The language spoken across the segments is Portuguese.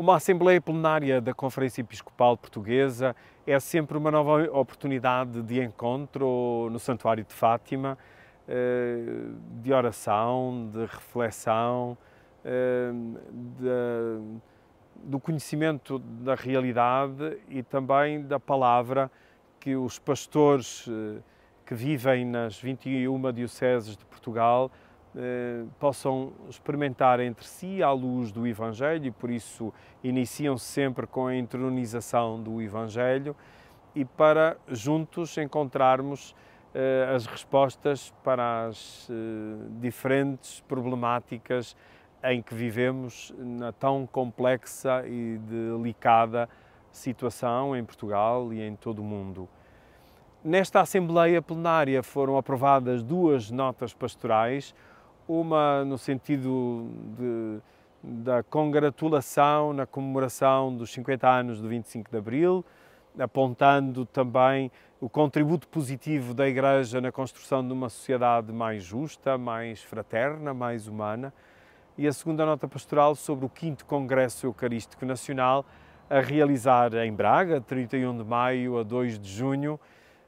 Uma Assembleia Plenária da Conferência Episcopal Portuguesa é sempre uma nova oportunidade de encontro no Santuário de Fátima, eh, de oração, de reflexão, eh, de, do conhecimento da realidade e também da palavra que os pastores eh, que vivem nas 21 dioceses de Portugal eh, possam experimentar entre si à luz do Evangelho, e por isso iniciam -se sempre com a entronização do Evangelho, e para juntos encontrarmos eh, as respostas para as eh, diferentes problemáticas em que vivemos na tão complexa e delicada situação em Portugal e em todo o mundo. Nesta Assembleia Plenária foram aprovadas duas notas pastorais, uma no sentido de, da congratulação na comemoração dos 50 anos do 25 de Abril, apontando também o contributo positivo da Igreja na construção de uma sociedade mais justa, mais fraterna, mais humana. E a segunda nota pastoral sobre o 5 Congresso Eucarístico Nacional, a realizar em Braga, 31 de maio a 2 de junho,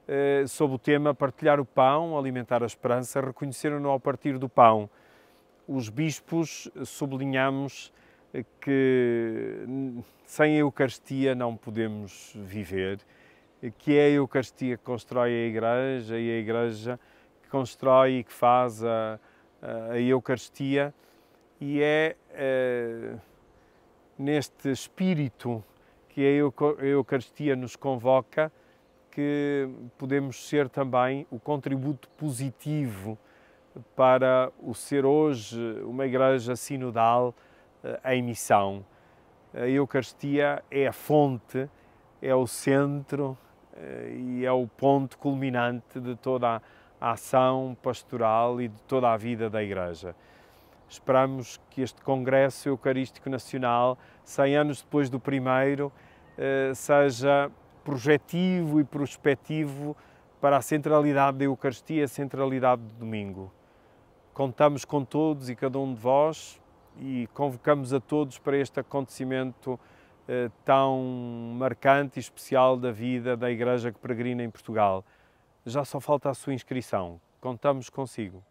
eh, sob o tema Partilhar o Pão, Alimentar a Esperança, reconheceram-no ao partir do pão os bispos eh, sublinhamos eh, que sem a Eucaristia não podemos viver, eh, que é a Eucaristia que constrói a Igreja e a Igreja que constrói e que faz a, a Eucaristia e é, é neste espírito que a Eucaristia nos convoca que podemos ser também o contributo positivo para o ser hoje uma igreja sinodal eh, em missão. A Eucaristia é a fonte, é o centro eh, e é o ponto culminante de toda a ação pastoral e de toda a vida da Igreja. Esperamos que este Congresso Eucarístico Nacional, 100 anos depois do primeiro, eh, seja projetivo e prospectivo para a centralidade da Eucaristia e a centralidade do domingo contamos com todos e cada um de vós e convocamos a todos para este acontecimento eh, tão marcante e especial da vida da Igreja que peregrina em Portugal. Já só falta a sua inscrição. Contamos consigo.